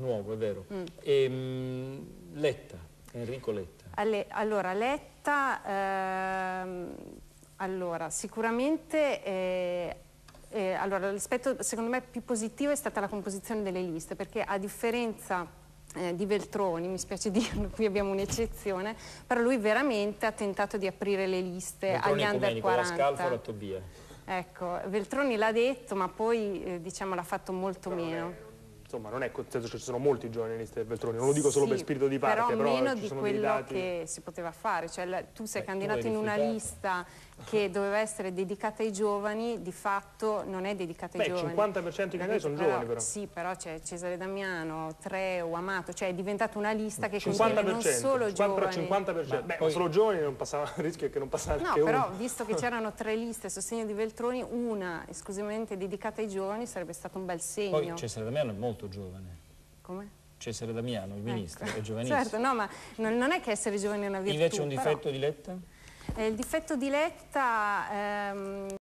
nuovo, è vero. Mm. E, ehm, mh, Letta, Enrico Letta. Alle, allora, Letta, ehm, allora, sicuramente... Eh, eh, allora, l'aspetto secondo me più positivo è stata la composizione delle liste perché a differenza eh, di Veltroni, mi spiace dirlo, qui abbiamo un'eccezione, però lui veramente ha tentato di aprire le liste Veltroni agli under 40. la Tobia. Ecco, Veltroni l'ha detto, ma poi eh, diciamo l'ha fatto molto meno insomma non è senso che ci sono molti giovani in lista di Veltroni, non lo dico solo per spirito di parte, però, meno però di quello candidati... che si poteva fare, cioè tu sei Beh, candidato tu in una lista che doveva essere dedicata ai giovani, di fatto non è dedicata ai Beh, giovani. Il 50% dei candidati eh, sono però, giovani però. Sì, però c'è Cesare Damiano, Tre o Amato, cioè è diventata una lista che contiene non solo 50, giovani. 50%, Beh, poi... solo giovani non passava, il rischio che non passava no, neanche uno. però visto che c'erano tre liste a sostegno di Veltroni, una esclusivamente dedicata ai giovani sarebbe stato un bel segno. Poi Cesare Damiano è molto molto giovane. Come? Cesare Damiano, il ecco. ministro, ecco. è certo, giovanissimo. Certo, no, ma non, non, è che essere giovane è una virtù. Invece un difetto però... di Letta? Eh, il difetto di Letta... Ehm...